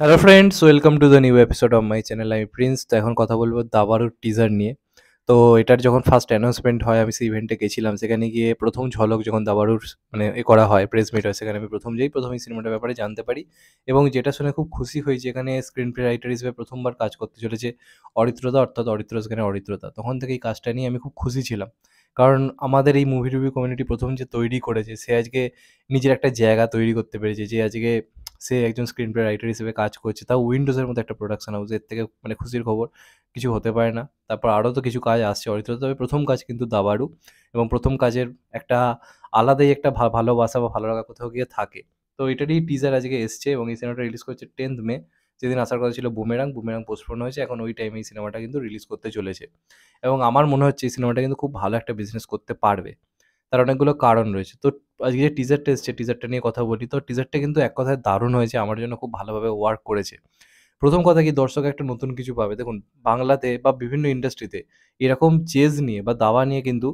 hello friends welcome to the new episode of my channel আমি Prince তো এখন কথা বলবো দাবারুর টিজার নিয়ে তো এটার যখন ফার্স্ট অ্যানাউন্সমেন্ট হয় আমি সেই ইভেন্টে গেছিলাম সেখানে গিয়ে প্রথম ঝলক যখন দাবারুর মানে এ করা হয় প্রেস মিট হয় সেখানে আমি প্রথম যেই প্রথম এই সিনেমাটার ব্যাপারে জানতে পারি এবং যেটা শুনে খুব খুশি হই এখানে স্ক্রিন প্লে রাইটার হিসেবে প্রথমবার কাজ করতে চলেছে অরিত্রতা অর্থাৎ অরিত্র সেখানে অরিত্রতা তখন থেকে এই কাজটা নিয়ে আমি খুব খুশি ছিলাম কারণ আমাদের এই মুভি টুভি কমিউনিটি প্রথম যে তৈরি করেছে সে আজকে নিজের একটা জায়গা তৈরি করতে পেরেছে যে আজকে সে একজন স্ক্রিন প্লে রাইটার হিসেবে কাজ করছে তাও উইন্ডোজের মধ্যে একটা প্রোডাকশন হাউস এর থেকে মানে খুশির খবর কিছু হতে পারে না তারপর আরও তো কিছু কাজ আসছে অরিত্র তবে প্রথম কাজ কিন্তু দাবারু এবং প্রথম কাজের একটা আলাদাই একটা ভালোবাসা বা ভালো লাগা কোথাও গিয়ে থাকে তো এটারই টিজার আজকে এসছে এবং এই সিনেমাটা রিলিজ করছে টেন্থ মে যেদিন আসার কথা ছিল বুমেরাং বুমেরাং পোস্টপন্ন হয়েছে এখন ওই টাইমে এই সিনেমাটা কিন্তু রিলিজ করতে চলেছে এবং আমার মনে হচ্ছে এই সিনেমাটা কিন্তু খুব ভালো একটা বিজনেস করতে পারবে তার অনেকগুলো কারণ রয়েছে তো আজকে যে টিজারটা এসছে টিজারটা নিয়ে কথা বলি তো টিজারটা কিন্তু এক কথায় দারুণ হয়েছে আমার জন্য খুব ভালোভাবে ওয়ার্ক করেছে প্রথম কথা কি দর্শক একটা নতুন কিছু পাবে দেখুন বাংলাতে বা বিভিন্ন ইন্ডাস্ট্রিতে এরকম চেজ নিয়ে বা দাওয়া নিয়ে কিন্তু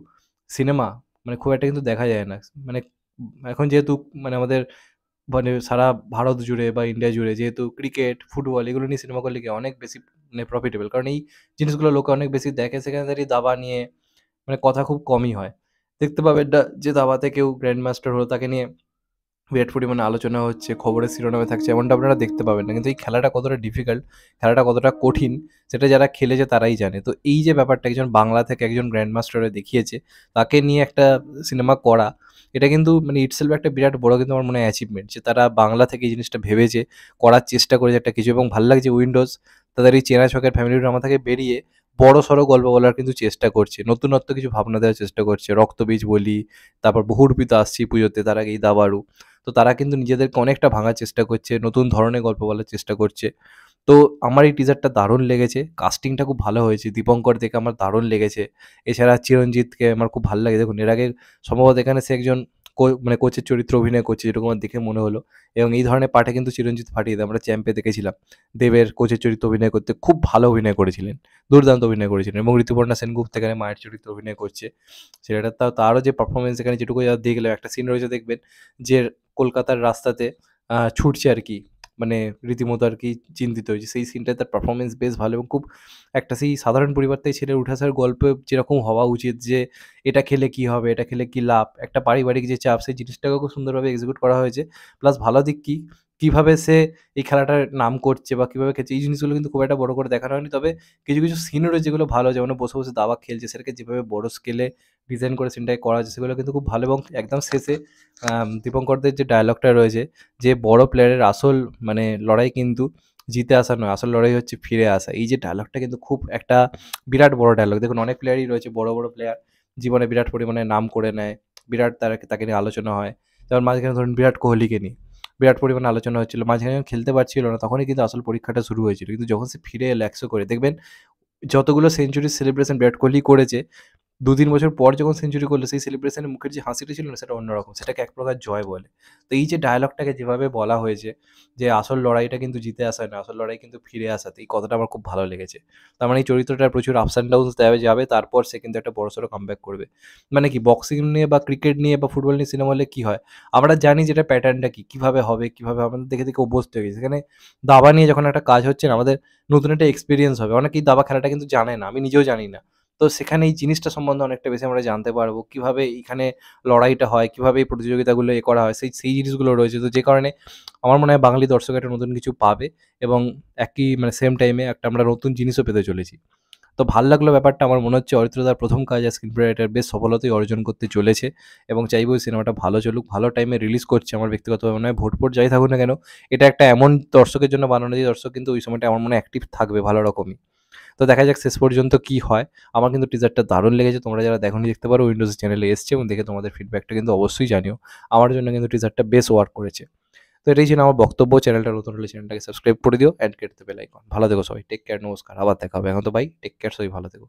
সিনেমা মানে খুব একটা কিন্তু দেখা যায় না মানে এখন যেহেতু মানে আমাদের মানে সারা ভারত জুড়ে বা ইন্ডিয়া জুড়ে যেহেতু ক্রিকেট ফুটবল এগুলো নিয়ে সিনেমা করলে কি অনেক বেশি মানে প্রফিটেবল কারণ এই জিনিসগুলো লোকে অনেক বেশি দেখে সেখানে দাঁড়িয়ে দাবা নিয়ে মানে কথা খুব কমই হয় দেখতে পাবে যে দাবাতে কেউ গ্র্যান্ড মাস্টার হলো তাকে নিয়ে বিরাট পরিমাণে আলোচনা হচ্ছে খবরের শিরোনামে থাকছে এমনটা আপনারা দেখতে পাবেন না কিন্তু এই খেলাটা কতটা ডিফিকাল্ট খেলাটা কতটা কঠিন সেটা যারা খেলেছে তারাই জানে তো এই যে ব্যাপারটা একজন বাংলা থেকে একজন গ্র্যান্ড মাস্টারে দেখিয়েছে তাকে নিয়ে একটা সিনেমা করা এটা কিন্তু মানে ইটসেলফ একটা বিরাট বড় কিন্তু আমার মনে হয় অ্যাচিভমেন্ট যে তারা বাংলা থেকে এই জিনিসটা ভেবেছে করার চেষ্টা করেছে একটা কিছু এবং ভালো লাগছে উইন্ডোজ তাদের এই চেনা ছকের ফ্যামিলি ড্রামা থেকে বেরিয়ে বড় সড়ো গল্প বলার কিন্তু চেষ্টা করছে নতুনত্ব কিছু ভাবনা দেওয়ার চেষ্টা করছে রক্তবীজ বলি তারপর বহুরূপিত আসছি পুজোতে তার আগে এই দাবারু তো তারা কিন্তু নিজেদেরকে অনেকটা ভাঙার চেষ্টা করছে নতুন ধরনের গল্প বলার চেষ্টা করছে তো আমার এই টিজারটা দারুণ লেগেছে কাস্টিংটা খুব ভালো হয়েছে দীপঙ্কর দেখে আমার দারুণ লেগেছে এছাড়া চিরঞ্জিতকে আমার খুব ভালো লাগে দেখুন এর আগে সম্ভবত এখানে সে একজন মানে কোচের চরিত্র অভিনয় করছে যেরকম দেখে মনে হলো এবং এই ধরনের পাঠে কিন্তু চিরঞ্জিত ফাটিয়ে আমরা চ্যাম্পে দেখেছিলাম দেবের কোচের চরিত্র অভিনয় করতে খুব ভালো অভিনয় করেছিলেন দুর্দান্ত অভিনয় করেছিলেন এবং ঋতুপর্ণা সেনগুপ্ত এখানে মায়ের চরিত্র অভিনয় করছে সেটা তাও তারও যে পারফরমেন্স এখানে যেটুকু যা একটা সিন রয়েছে দেখবেন যে কলকাতার রাস্তাতে ছুটছে আর কি মানে রীতিমতো আর কি চিন্তিত হয়েছে সেই সিনটায় তার পারফরমেন্স বেশ ভালো এবং খুব একটা সেই সাধারণ পরিবার থেকে ছেলের উঠে আসার যেরকম হওয়া উচিত যে এটা খেলে কি হবে এটা খেলে কি লাভ একটা পারিবারিক যে চাপ সেই জিনিসটাকে খুব সুন্দরভাবে এক্সিকিউট করা হয়েছে প্লাস ভালো দিক কী কীভাবে সে এই খেলাটার নাম করছে বা কীভাবে খেলছে এই জিনিসগুলো কিন্তু খুব একটা বড় করে দেখানো হয়নি তবে কিছু কিছু সিন রয়েছে যেগুলো ভালো যেমন বসে বসে দাবা খেলছে সেটাকে যেভাবে বড়ো স্কেলে ডিজাইন করে সিনটাকে করা হয়েছে সেগুলো কিন্তু খুব ভালো এবং একদম শেষে দীপঙ্করদের যে ডায়লগটা রয়েছে যে বড় প্লেয়ারের আসল মানে লড়াই কিন্তু জিতে আসা নয় আসল লড়াই হচ্ছে ফিরে আসা এই যে ডায়লগটা কিন্তু খুব একটা বিরাট বড় ডায়লগ দেখুন অনেক প্লেয়ারই রয়েছে বড় বড় প্লেয়ার জীবনে বিরাট পরিমাণে নাম করে নেয় বিরাট তার তাকে নিয়ে আলোচনা হয় যেমন মাঝখানে ধরুন বিরাট কোহলিকে নিয়ে বিরাট পরিমাণে আলোচনা হচ্ছিল মাঝখানে খেলতে পারছিল না তখনই কিন্তু আসল পরীক্ষাটা শুরু হয়েছিল কিন্তু যখন সে ফিরে এলো একশো করে দেখবেন যতগুলো সেঞ্চুরি সেলিব্রেশন বিরাট কোহলি করেছে দু তিন বছর পর যখন সেঞ্চুরি করলো সেই সেলিব্রেশনের মুখের যে হাসিটা ছিল না সেটা অন্যরকম সেটাকে এক প্রকার জয় বলে তো এই যে ডায়লগটাকে যেভাবে বলা হয়েছে যে আসল লড়াইটা কিন্তু জিতে আসা না আসল লড়াই কিন্তু ফিরে আসাতে এই কথাটা আমার খুব ভালো লেগেছে তার মানে এই চরিত্রটার প্রচুর আপস অ্যান্ড ডাউনস দেওয়া যাবে তারপর সে কিন্তু একটা বড়সড় কামব্যাক করবে মানে কি বক্সিং নিয়ে বা ক্রিকেট নিয়ে বা ফুটবল নিয়ে সিনেমা হলে কী হয় আমরা জানি যে এটা প্যাটার্নটা কী কীভাবে হবে কীভাবে আমাদের দেখে দেখে অভ্যস্ত হয়ে গেছে সেখানে দাবা নিয়ে যখন একটা কাজ হচ্ছে না আমাদের নতুন একটা এক্সপিরিয়েন্স হবে অনেকেই দাবা খেলাটা কিন্তু জানে না আমি নিজেও জানি না তো সেখানে এই জিনিসটা সম্বন্ধে অনেকটা বেশি আমরা জানতে পারবো কিভাবে এখানে লড়াইটা হয় কিভাবে এই প্রতিযোগিতাগুলো এ করা হয় সেই সেই জিনিসগুলো রয়েছে তো যে কারণে আমার মনে হয় বাঙালি দর্শক একটা নতুন কিছু পাবে এবং একই মানে সেম টাইমে একটা আমরা নতুন জিনিসও পেতে চলেছি তো ভাল লাগলো ব্যাপারটা আমার মনে হচ্ছে অরিত্রদার প্রথম কাজ আর স্ক্রিন রাইটার বেশ সফলতাই অর্জন করতে চলেছে এবং চাইবো সিনেমাটা ভালো চলুক ভালো টাইমে রিলিজ করছে আমার ব্যক্তিগত মনে হয় ভোট ভোট যাই থাকুক না কেন এটা একটা এমন দর্শকের জন্য বানানো যে দর্শক কিন্তু ওই সময়টা আমার মনে অ্যাক্টিভ থাকবে ভালো রকমই তো দেখা যাক শেষ পর্যন্ত কি হয় আমার কিন্তু টিজারটা দারুণ লেগেছে তোমরা যারা দেখো দেখতে পারো উইন্ডোজ চ্যানেলে এসছে এবং দেখে তোমাদের ফিডব্যাকটা কিন্তু অবশ্যই জানিও আমার জন্য কিন্তু টিজারটা বেশ ওয়ার্ক করেছে তো এটাই ছিল আমার বক্তব্য চ্যানেলটা নতুন হলে চ্যানেলটাকে সাবস্ক্রাইব করে দিও অ্যান্ড কেটে দেবে ভালো থেকো সবাই টেক কেয়ার নমস্কার আবার দেখা হবে এখন তো ভাই টেক কেয়ার সবাই ভালো থেকো